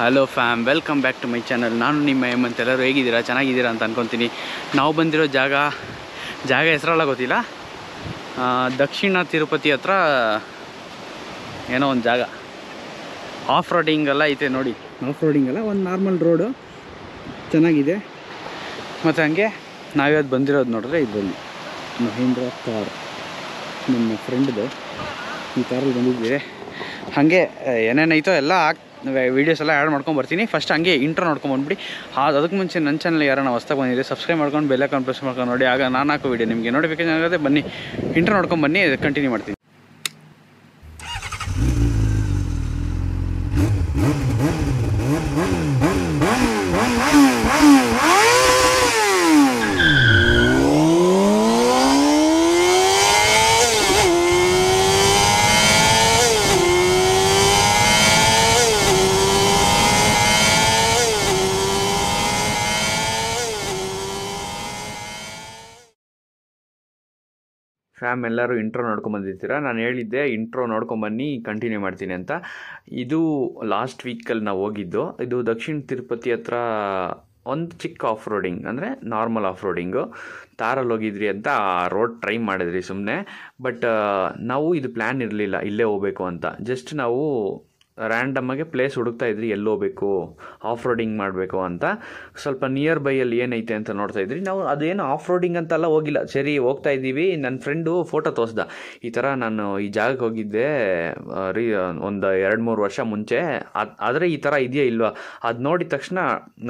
hello fam welcome back to my channel ನಾನು ನಿಮ್ಮ ಹೇಮಂತ್ ಎಲ್ಲರೂ ಹೇಗಿದ್ದೀರಾ ಚೆನ್ನಾಗಿದ್ದೀರಾ ಅಂತ ಅಂದ್ಕೊತೀನಿ ನಾವು ಬಂದಿರೋ ಜಾಗ ಜಾಗ ಹೆಸರಲ್ಲ ಗೊತ್ತಿಲ್ಲ ದಕ್ಷಿಣ ತಿರುಪತಿ ಹತ್ರ ಏನೋ ಒಂದು ಜಾಗ ಆಫ್ ರೋಡಿಂಗ್ ರೋಡಿಂಗೆಲ್ಲ ಐತೆ ನೋಡಿ ಆಫ್ ರೋಡಿಂಗ್ ಎಲ್ಲ ಒಂದು ನಾರ್ಮಲ್ ರೋಡು ಚೆನ್ನಾಗಿದೆ ಮತ್ತು ಹಂಗೆ ನಾವ್ಯಾವ್ದು ಬಂದಿರೋದು ನೋಡಿದ್ರೆ ಇದು ಬನ್ನಿ ಮಹೇಂದ್ರ ಕಾರ್ ನಮ್ಮ ಫ್ರೆಂಡ್ದು ಈ ಕಾರಲ್ಲಿ ಬಂದಿದ್ದೀರಿ ಹಾಗೆ ಏನೇನೈತೋ ಎಲ್ಲ ಹಾಕಿ ವಿಡಿಯೋಸ್ ಎಲ್ಲ ಆ್ಯಡ್ ಮಾಡ್ಕೊಂಡು ಬರ್ತೀನಿ ಫಸ್ಟ್ ಹಂಗೆ ಇಂಟ್ರೋ ನೋಡ್ಕೊಂಡು ಬಂದ್ಬಿಡಿ ಅದು ಅದಕ್ಕೆ ಮುಂಚೆ ನನ್ನ ಚಾನಲ್ ಯಾರು ನಾವು ಹೊಸ್ತಾಗಿ ಬಂದಿದೆ ಸಬ್ಸ್ಕ್ರೈಬ್ ಮಾಡ್ಕೊಂಡು ಬೆಲ್ಲ ಪ್ರೆಸ್ ಮಾಡ್ಕೊಂಡು ನೋಡಿ ಆಗ ನಾನು ಹಾಕೋ ವೀಡಿಯೋ ನಿಮಗೆ ನೋಡಬೇಕಾದ್ರೆ ಬನ್ನಿ ಇಂಟ್ರೋ ನೋಡ್ಕೊಂಡು ಬನ್ನಿ ಕಂಟಿನ್ಯೂ ಮಾಡ್ತೀನಿ ಫ್ಯಾಮ್ ಎಲ್ಲರೂ ಇಂಟ್ರೋ ಬಂದಿರ್ತೀರ ನಾನು ಹೇಳಿದ್ದೆ ಇಂಟ್ರೋ ನೋಡ್ಕೊಂಬನ್ನಿ ಕಂಟಿನ್ಯೂ ಮಾಡ್ತೀನಿ ಅಂತ ಇದು ಲಾಸ್ಟ್ ವೀಕಲ್ಲಿ ನಾವು ಹೋಗಿದ್ದು ಇದು ದಕ್ಷಿಣ ತಿರುಪತಿ ಹತ್ರ ಒಂದು ಚಿಕ್ಕ ಆಫ್ ರೋಡಿಂಗ್ ಅಂದರೆ ನಾರ್ಮಲ್ ಆಫ್ ರೋಡಿಂಗು ತಾರಲ್ಲಿ ಹೋಗಿದ್ರಿ ಅಂತ ಆ ರೋಡ್ ಟ್ರೈ ಮಾಡಿದ್ರಿ ಸುಮ್ಮನೆ ಬಟ್ ನಾವು ಇದು ಪ್ಲ್ಯಾನ್ ಇರಲಿಲ್ಲ ಇಲ್ಲೇ ಹೋಗಬೇಕು ಅಂತ ಜಸ್ಟ್ ನಾವು ಆಗಿ ಪ್ಲೇಸ್ ಹುಡುಕ್ತಾ ಇದ್ರಿ ಎಲ್ಲಿ ಹೋಗ್ಬೇಕು ಆಫ್ ರೋಡಿಂಗ್ ಮಾಡಬೇಕು ಅಂತ ಸ್ವಲ್ಪ ನಿಯರ್ ಬೈಯಲ್ಲಿ ಏನೈತೆ ಅಂತ ನೋಡ್ತಾ ಇದ್ರಿ ನಾವು ಅದೇನು ಆಫ್ ರೋಡಿಂಗ್ ಅಂತೆಲ್ಲ ಹೋಗಿಲ್ಲ ಸರಿ ಹೋಗ್ತಾ ಇದ್ದೀವಿ ನನ್ನ ಫ್ರೆಂಡು ಫೋಟೋ ತೋರಿಸ್ದ ಈ ಥರ ನಾನು ಈ ಜಾಗಕ್ಕೆ ಹೋಗಿದ್ದೆ ರೀ ಒಂದು ಎರಡು ಮೂರು ವರ್ಷ ಮುಂಚೆ ಅದು ಆದರೆ ಈ ಥರ ಇದೆಯಾ ಇಲ್ವಾ ಅದು ನೋಡಿದ ತಕ್ಷಣ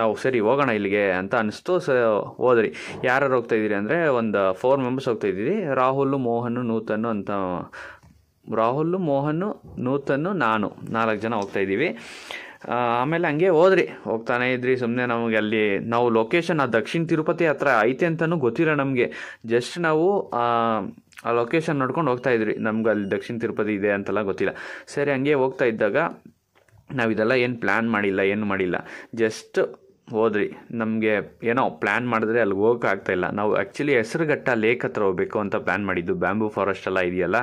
ನಾವು ಸರಿ ಹೋಗೋಣ ಇಲ್ಲಿಗೆ ಅಂತ ಅನ್ನಿಸ್ತು ಸ ಹೋದ್ರಿ ಯಾರು ಹೋಗ್ತಾ ಇದ್ದೀರಿ ಅಂದರೆ ಒಂದು ಫೋರ್ ಮೆಂಬರ್ಸ್ ಹೋಗ್ತಾ ಇದ್ದೀರಿ ರಾಹುಲ್ ಮೋಹನ್ ನೂತನ್ ಅಂತ ರಾಹುಲ್ ಮೋಹನ್ ನೂತನ್ ನಾನು ನಾಲ್ಕು ಜನ ಹೋಗ್ತಾ ಇದ್ದೀವಿ ಆಮೇಲೆ ಹಂಗೆ ಹೋದ್ರಿ ಹೋಗ್ತಾನೆ ಇದ್ರಿ ಸುಮ್ಮನೆ ನಮಗೆ ಅಲ್ಲಿ ನಾವು ಲೊಕೇಶನ್ ಆ ದಕ್ಷಿಣ ತಿರುಪತಿ ಹತ್ರ ಐತೆ ಅಂತಲೂ ಗೊತ್ತಿಲ್ಲ ನಮಗೆ ಜಸ್ಟ್ ನಾವು ಆ ಲೊಕೇಶನ್ ನೋಡ್ಕೊಂಡು ಹೋಗ್ತಾ ನಮ್ಗೆ ಅಲ್ಲಿ ದಕ್ಷಿಣ ತಿರುಪತಿ ಇದೆ ಅಂತೆಲ್ಲ ಗೊತ್ತಿಲ್ಲ ಸರಿ ಹಂಗೆ ಹೋಗ್ತಾ ಇದ್ದಾಗ ನಾವು ಏನು ಪ್ಲ್ಯಾನ್ ಮಾಡಿಲ್ಲ ಏನು ಮಾಡಿಲ್ಲ ಜಸ್ಟ್ ಹೋದ್ರಿ ನಮಗೆ ಏನೋ ಪ್ಲ್ಯಾನ್ ಮಾಡಿದ್ರೆ ಅಲ್ಲಿ ಇಲ್ಲ ನಾವು ಆ್ಯಕ್ಚುಲಿ ಹೆಸರುಘಟ್ಟ ಲೇಕ್ ಹತ್ರ ಹೋಗಬೇಕು ಅಂತ ಪ್ಲ್ಯಾನ್ ಮಾಡಿದ್ದು ಬ್ಯಾಂಬೂ ಫಾರೆಸ್ಟ್ ಎಲ್ಲ ಇದೆಯಲ್ಲ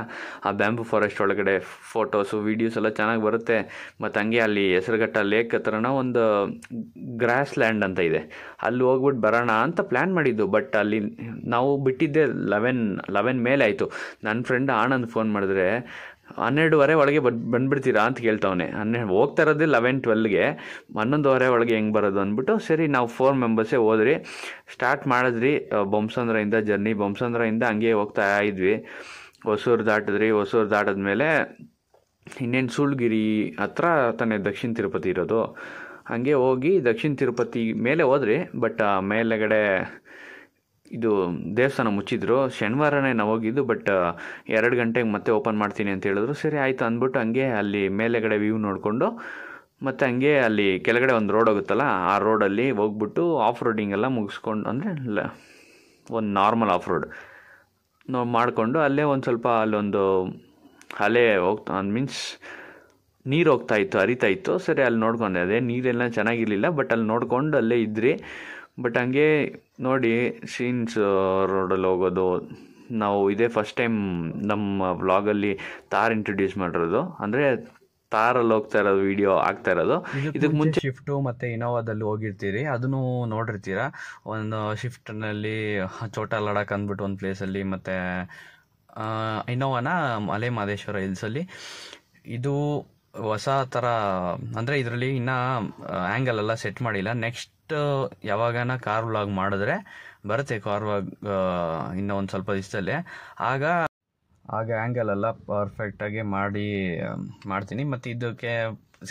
ಆ ಬ್ಯಾಂಬೂ ಫಾರೆಸ್ಟ್ ಒಳಗಡೆ ಫೋಟೋಸು ವೀಡಿಯೋಸ್ ಎಲ್ಲ ಚೆನ್ನಾಗಿ ಬರುತ್ತೆ ಮತ್ತು ಹಂಗೆ ಅಲ್ಲಿ ಹೆಸರುಘಟ್ಟ ಲೇಕ್ ಹತ್ರನ ಒಂದು ಗ್ರಾಸ್ ಲ್ಯಾಂಡ್ ಅಂತ ಇದೆ ಅಲ್ಲಿ ಹೋಗ್ಬಿಟ್ಟು ಬರೋಣ ಅಂತ ಪ್ಲ್ಯಾನ್ ಮಾಡಿದ್ದು ಬಟ್ ಅಲ್ಲಿ ನಾವು ಬಿಟ್ಟಿದ್ದೆ ಲೆವೆನ್ ಲೆವೆನ್ ಮೇಲೆ ಆಯಿತು ನನ್ನ ಫ್ರೆಂಡ್ ಆನಂದ್ ಫೋನ್ ಮಾಡಿದ್ರೆ ಹನ್ನೆರಡುವರೆ ಒಳಗೆ ಬಂದು ಬಂದುಬಿಡ್ತೀರಾ ಅಂತ ಕೇಳ್ತಾವನೆ ಹನ್ನೆರಡು ಹೋಗ್ತಾ ಇರೋದು ಲೆವೆನ್ ಟ್ವೆಲ್ಗೆ ಹನ್ನೊಂದುವರೆ ಒಳಗೆ ಹೆಂಗೆ ಬರೋದು ಅಂದ್ಬಿಟ್ಟು ಸರಿ ನಾವು ಫೋರ್ ಮೆಂಬರ್ಸೇ ಹೋದ್ರಿ ಸ್ಟಾರ್ಟ್ ಮಾಡಿದ್ರಿ ಬೊಮ್ಸಂದ್ರದಿಂದ ಜರ್ನಿ ಬೊಮ್ಸಂದ್ರದಿಂದ ಹಂಗೆ ಹೋಗ್ತಾ ಇದ್ವಿ ಹೊಸೂರು ದಾಟಿದ್ರಿ ಹೊಸೂರು ದಾಟಿದ್ಮೇಲೆ ಇನ್ನೇನು ಸುಳ್ಗಿರಿ ಹತ್ರ ತಾನೇ ದಕ್ಷಿಣ ತಿರುಪತಿ ಇರೋದು ಹಾಗೆ ಹೋಗಿ ದಕ್ಷಿಣ ತಿರುಪತಿ ಮೇಲೆ ಹೋದ್ರಿ ಬಟ್ ಮೇಲೆಗಡೆ ಇದು ದೇವಸ್ಥಾನ ಮುಚ್ಚಿದ್ರು ಶನಿವಾರನೇ ನಾವು ಹೋಗಿದ್ದು ಬಟ್ ಎರಡು ಗಂಟೆಗೆ ಮತ್ತೆ ಓಪನ್ ಮಾಡ್ತೀನಿ ಅಂತ ಹೇಳಿದ್ರು ಸರಿ ಆಯಿತು ಅಂದ್ಬಿಟ್ಟು ಹಂಗೆ ಅಲ್ಲಿ ಮೇಲೆಗಡೆ ವ್ಯೂ ನೋಡಿಕೊಂಡು ಮತ್ತು ಹಂಗೆ ಅಲ್ಲಿ ಕೆಳಗಡೆ ಒಂದು ರೋಡ್ ಹೋಗುತ್ತಲ್ಲ ಆ ರೋಡಲ್ಲಿ ಹೋಗ್ಬಿಟ್ಟು ಆಫ್ ಎಲ್ಲ ಮುಗಿಸ್ಕೊಂಡು ಅಂದರೆ ಒಂದು ನಾರ್ಮಲ್ ಆಫ್ ರೋಡ್ ನಾವು ಮಾಡಿಕೊಂಡು ಅಲ್ಲೇ ಒಂದು ಸ್ವಲ್ಪ ಅಲ್ಲೊಂದು ಅಲೆ ಹೋಗ್ತಾ ಮೀನ್ಸ್ ನೀರು ಹೋಗ್ತಾ ಇತ್ತು ಅರಿತಾ ಇತ್ತು ಸರಿ ಅಲ್ಲಿ ನೋಡ್ಕೊಂಡೆ ಅದೇ ನೀರೆಲ್ಲ ಚೆನ್ನಾಗಿರಲಿಲ್ಲ ಬಟ್ ಅಲ್ಲಿ ನೋಡಿಕೊಂಡು ಅಲ್ಲೇ ಇದ್ರಿ ಬಟ್ ಹಂಗೆ ನೋಡಿ ಸೀನ್ಸ್ ರೋಡಲ್ಲಿ ಹೋಗೋದು ನಾವು ಇದೇ ಫಸ್ಟ್ ಟೈಮ್ ನಮ್ಮ ವ್ಲಾಗಲ್ಲಿ ತಾರ್ ಇಂಟ್ರೊಡ್ಯೂಸ್ ಮಾಡಿರೋದು ಅಂದರೆ ತಾರಲ್ಲಿ ಹೋಗ್ತಾ ಇರೋದು ವಿಡಿಯೋ ಆಗ್ತಾ ಇರೋದು ಇದಕ್ಕೆ ಮುಂಚೆ ಶಿಫ್ಟು ಮತ್ತು ಇನೋವಾದಲ್ಲಿ ಹೋಗಿರ್ತೀರಿ ಅದನ್ನು ನೋಡಿರ್ತೀರ ಒಂದು ಶಿಫ್ಟ್ನಲ್ಲಿ ಚೋಟ ಲಡಾಕ್ ಅಂದ್ಬಿಟ್ಟು ಒಂದು ಪ್ಲೇಸಲ್ಲಿ ಮತ್ತು ಇನೋವಾನ ಮಲೆ ಮಹದೇಶ್ವರ ಹಿಲ್ಸಲ್ಲಿ ಇದು ಹೊಸ ಥರ ಅಂದರೆ ಇದರಲ್ಲಿ ಇನ್ನೂ ಆ್ಯಂಗಲ್ ಎಲ್ಲ ಸೆಟ್ ಮಾಡಿಲ್ಲ ನೆಕ್ಸ್ಟ್ ನೆಕ್ಸ್ಟ್ uh, ಯಾವಾಗಾನ ಕಾರ್ ವ್ಲಾಗ್ ಮಾಡಿದ್ರೆ ಬರುತ್ತೆ ಕಾರ್ ವ್ಲಾಗ್ ಇನ್ನೂ ಒಂದು ಸ್ವಲ್ಪ ದಿವಸದಲ್ಲಿ ಆಗ ಆಗ ಆ್ಯಂಗಲ್ ಎಲ್ಲ ಪರ್ಫೆಕ್ಟಾಗಿ ಮಾಡಿ ಮಾಡ್ತೀನಿ ಮತ್ತು ಇದಕ್ಕೆ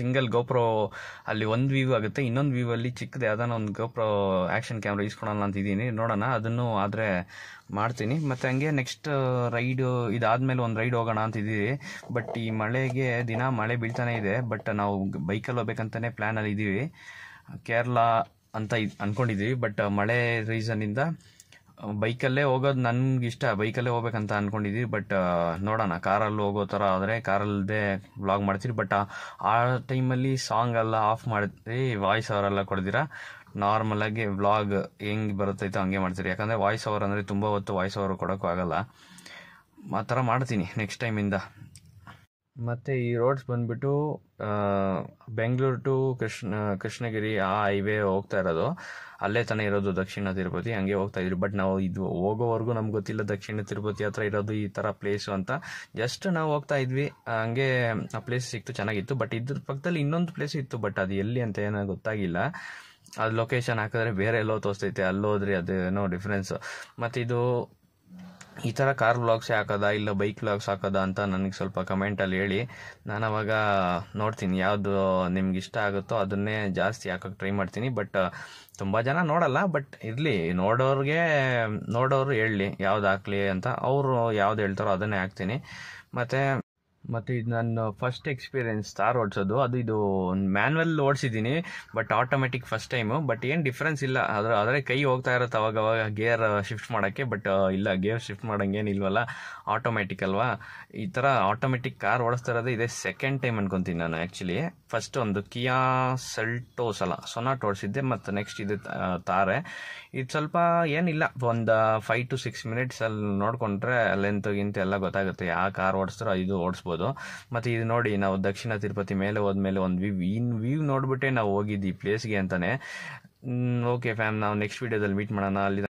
ಸಿಂಗಲ್ ಗೋಪ್ರೋ ಅಲ್ಲಿ ಒಂದು ವ್ಯೂ ಆಗುತ್ತೆ ಇನ್ನೊಂದು ವ್ಯೂ ಅಲ್ಲಿ ಯಾವ್ದಾನ ಒಂದು ಗೋಪ್ರೋ ಆ್ಯಕ್ಷನ್ ಕ್ಯಾಮ್ರಾ ಇಸ್ಕೊಳಲ್ಲ ಅಂತಿದ್ದೀನಿ ನೋಡೋಣ ಅದನ್ನು ಆದರೆ ಮಾಡ್ತೀನಿ ಮತ್ತು ಹಂಗೆ ನೆಕ್ಸ್ಟ್ ರೈಡು ಇದಾದಮೇಲೆ ಒಂದು ರೈಡ್ ಹೋಗೋಣ ಅಂತಿದ್ದೀವಿ ಬಟ್ ಈ ಮಳೆಗೆ ದಿನ ಮಳೆ ಬೀಳ್ತಾನೆ ಇದೆ ಬಟ್ ನಾವು ಬೈಕಲ್ಲಿ ಹೋಗ್ಬೇಕಂತಲೇ ಪ್ಲ್ಯಾನಲ್ಲಿ ಇದ್ದೀವಿ ಕೇರಳ ಅಂತ ಅಂದ್ಕೊಂಡಿದ್ದೀವಿ ಬಟ್ ಮಳೆ ರೀಸನಿಂದ ಬೈಕಲ್ಲೇ ಹೋಗೋದು ನನಗಿಷ್ಟ ಬೈಕಲ್ಲೇ ಹೋಗ್ಬೇಕಂತ ಅಂದ್ಕೊಂಡಿದ್ದೀವಿ ಬಟ್ ನೋಡೋಣ ಕಾರಲ್ಲಿ ಹೋಗೋ ಥರ ಆದರೆ ಕಾರಲ್ಲದೆ ವ್ಲಾಗ್ ಮಾಡ್ತೀರಿ ಬಟ್ ಆ ಟೈಮಲ್ಲಿ ಸಾಂಗ್ ಎಲ್ಲ ಆಫ್ ಮಾಡ್ತೀರಿ ವಾಯ್ಸ್ ಅವರೆಲ್ಲ ಕೊಡ್ದಿರ ನಾರ್ಮಲಾಗಿ ವ್ಲಾಗ್ ಹೆಂಗೆ ಬರುತ್ತೈತೋ ಹಂಗೆ ಮಾಡ್ತೀರಿ ಯಾಕಂದರೆ ವಾಯ್ಸ್ ಅವರ್ ಅಂದರೆ ತುಂಬ ಹೊತ್ತು ವಾಯ್ಸ್ ಓವರ್ ಕೊಡೋಕ್ಕೂ ಆಗಲ್ಲ ಆ ಥರ ಮಾಡ್ತೀನಿ ನೆಕ್ಸ್ಟ್ ಟೈಮಿಂದ ಮತ್ತು ಈ ರೋಡ್ಸ್ ಬಂದ್ಬಿಟ್ಟು ಬೆಂಗಳೂರು ಟು ಕೃಷ್ಣ ಕೃಷ್ಣಗಿರಿ ಆ ಹೈವೇ ಹೋಗ್ತಾ ಇರೋದು ಅಲ್ಲೇ ತಾನೇ ಇರೋದು ದಕ್ಷಿಣ ತಿರುಪತಿ ಹಂಗೆ ಹೋಗ್ತಾ ಇದ್ರು ಬಟ್ ನಾವು ಇದು ಹೋಗೋವರೆಗೂ ನಮ್ಗೆ ಗೊತ್ತಿಲ್ಲ ದಕ್ಷಿಣ ತಿರುಪತಿ ಹತ್ರ ಇರೋದು ಈ ಥರ ಪ್ಲೇಸು ಅಂತ ಜಸ್ಟ್ ನಾವು ಹೋಗ್ತಾ ಇದ್ವಿ ಹಂಗೆ ಆ ಪ್ಲೇಸ್ ಸಿಕ್ತು ಚೆನ್ನಾಗಿತ್ತು ಬಟ್ ಇದ್ರ ಪಕ್ಕದಲ್ಲಿ ಇನ್ನೊಂದು ಪ್ಲೇಸ್ ಇತ್ತು ಬಟ್ ಅದು ಎಲ್ಲಿ ಅಂತ ಏನೋ ಗೊತ್ತಾಗಿಲ್ಲ ಅದು ಲೊಕೇಶನ್ ಹಾಕಿದ್ರೆ ಬೇರೆ ಎಲ್ಲೋ ತೋರಿಸ್ತೈತೆ ಅಲ್ಲೋದ್ರಿ ಅದು ಏನೋ ಡಿಫ್ರೆನ್ಸು ಮತ್ತು ಇದು ಈ ಥರ ಕಾರ್ ಬ್ಲಾಗ್ಸೇ ಹಾಕೋದಾ ಇಲ್ಲ ಬೈಕ್ ವ್ಲಾಗ್ಸ್ ಹಾಕೋದಾ ಅಂತ ನನಗೆ ಸ್ವಲ್ಪ ಕಮೆಂಟಲ್ಲಿ ಹೇಳಿ ನಾನು ಅವಾಗ ನೋಡ್ತೀನಿ ಯಾವುದು ನಿಮ್ಗೆ ಇಷ್ಟ ಆಗುತ್ತೋ ಅದನ್ನೇ ಜಾಸ್ತಿ ಹಾಕೋಕ್ಕೆ ಟ್ರೈ ಮಾಡ್ತೀನಿ ಬಟ್ ತುಂಬ ಜನ ನೋಡಲ್ಲ ಬಟ್ ಇರಲಿ ನೋಡೋರಿಗೆ ನೋಡೋರು ಹೇಳಲಿ ಯಾವ್ದು ಹಾಕಲಿ ಅಂತ ಅವರು ಯಾವ್ದು ಹೇಳ್ತಾರೋ ಅದನ್ನೇ ಹಾಕ್ತೀನಿ ಮತ್ತು ಮತ್ತು ಇದು ನಾನು ಫಸ್ಟ್ ಎಕ್ಸ್ಪೀರಿಯೆನ್ಸ್ ಸ್ಟಾರ್ ಓಡಿಸೋದು ಅದು ಇದು ಮ್ಯಾನ್ಯಲ್ ಓಡಿಸಿದ್ದೀನಿ but automatic first time but ಏನು ಡಿಫ್ರೆನ್ಸ್ ಇಲ್ಲ ಆದರೆ ಆದರೆ ಕೈ ಹೋಗ್ತಾ ಇರುತ್ತೆ ಅವಾಗ ಅವಾಗ ಗೇರ್ ಶಿಫ್ಟ್ ಮಾಡೋಕ್ಕೆ ಬಟ್ ಇಲ್ಲ ಗೇರ್ ಶಿಫ್ಟ್ ಮಾಡೋಂಗೇನಿಲ್ವಲ್ಲ ಆಟೋಮೆಟಿಕ್ ಅಲ್ವಾ ಈ ಥರ ಆಟೋಮೆಟಿಕ್ ಕಾರ್ ಓಡಿಸ್ತಾ ಇರೋದು ಇದೇ ಸೆಕೆಂಡ್ ಟೈಮ್ ಅನ್ಕೊತೀನಿ ನಾನು ಆ್ಯಕ್ಚುಲಿ ಫಸ್ಟ್ ಒಂದು ಕಿಯಾ ಸೆಲ್ಟೋ ಅಲ್ಲ ಸೊನಾಟ್ ಓಡಿಸಿದ್ದೆ ಮತ್ತು ನೆಕ್ಸ್ಟ್ ಇದು ತಾರೆ ಇದು ಸ್ವಲ್ಪ ಏನಿಲ್ಲ ಒಂದು ಫೈವ್ ಟು ಸಿಕ್ಸ್ ಮಿನಿಟ್ಸಲ್ಲಿ ನೋಡಿಕೊಂಡ್ರೆ ಲೆಂತ್ ಗಿಂತ ಎಲ್ಲ ಗೊತ್ತಾಗುತ್ತೆ ಯಾವ ಕಾರ್ ಓಡಿಸ್ತಾರೋ ಇದು ಓಡಿಸ್ಬೋದು ಮತ್ತೆ ಮತ್ತು ಇದು ನೋಡಿ ನಾವು ದಕ್ಷಿಣ ತಿರುಪತಿ ಮೇಲೆ ಹೋದ್ಮೇಲೆ ಒಂದು ವ್ಯೂ ಇನ್ ವ್ಯೂ ನೋಡ್ಬಿಟ್ಟೆ ನಾವು ಹೋಗಿದ್ದು ಈ ಪ್ಲೇಸ್ಗೆ ಅಂತಾನೆ ಓಕೆ ಫ್ಯಾಮ್ ನಾವು ನೆಕ್ಸ್ಟ್ ವೀಡಿಯೋದಲ್ಲಿ ಮೀಟ್ ಮಾಡೋಣ ಅಲ್ಲಿ